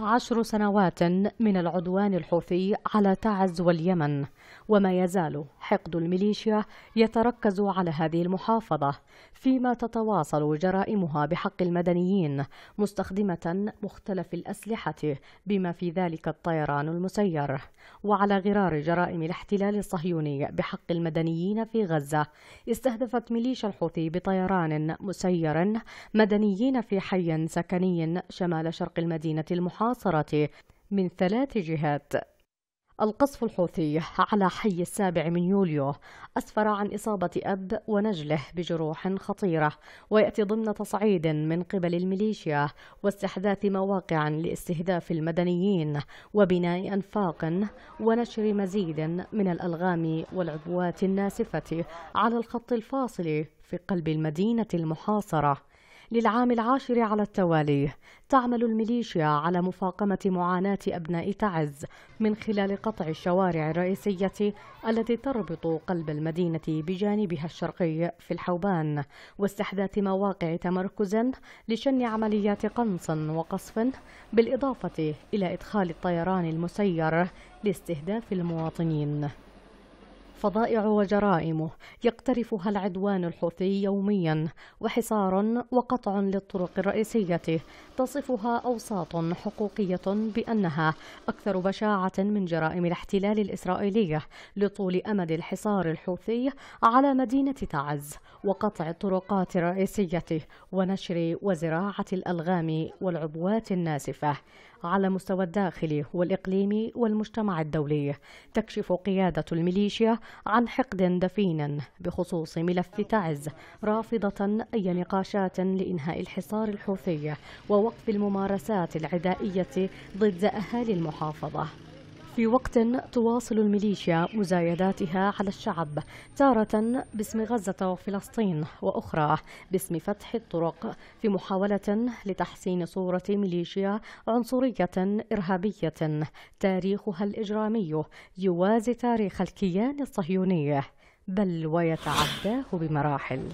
عشر سنوات من العدوان الحوثي على تعز واليمن وما يزال حقد الميليشيا يتركز على هذه المحافظة فيما تتواصل جرائمها بحق المدنيين مستخدمة مختلف الأسلحة بما في ذلك الطيران المسير وعلى غرار جرائم الاحتلال الصهيوني بحق المدنيين في غزة استهدفت ميليشيا الحوثي بطيران مسير مدنيين في حي سكني شمال شرق المدينة المحافظة المحاصرة من ثلاث جهات القصف الحوثي على حي السابع من يوليو أسفر عن إصابة أب ونجله بجروح خطيرة ويأتي ضمن تصعيد من قبل الميليشيا واستحداث مواقع لاستهداف المدنيين وبناء أنفاق ونشر مزيد من الألغام والعبوات الناسفة على الخط الفاصل في قلب المدينة المحاصرة للعام العاشر على التوالي تعمل الميليشيا على مفاقمة معاناة أبناء تعز من خلال قطع الشوارع الرئيسية التي تربط قلب المدينة بجانبها الشرقي في الحوبان واستحداث مواقع تمركز لشن عمليات قنص وقصف بالإضافة إلى إدخال الطيران المسير لاستهداف المواطنين فضائع وجرائمه يقترفها العدوان الحوثي يوميا وحصار وقطع للطرق الرئيسية تصفها أوساط حقوقية بأنها أكثر بشاعة من جرائم الاحتلال الإسرائيلي لطول أمد الحصار الحوثي على مدينة تعز وقطع الطرقات الرئيسية ونشر وزراعة الألغام والعبوات الناسفة على مستوى الداخلي والإقليمي والمجتمع الدولي تكشف قيادة الميليشيا عن حقد دفين بخصوص ملف تعز رافضة أي نقاشات لإنهاء الحصار الحوثي ووقف الممارسات العدائية ضد أهالي المحافظة في وقت تواصل الميليشيا مزايداتها على الشعب تارة باسم غزة وفلسطين وأخرى باسم فتح الطرق في محاولة لتحسين صورة ميليشيا عنصرية إرهابية تاريخها الإجرامي يوازي تاريخ الكيان الصهيوني بل ويتعداه بمراحل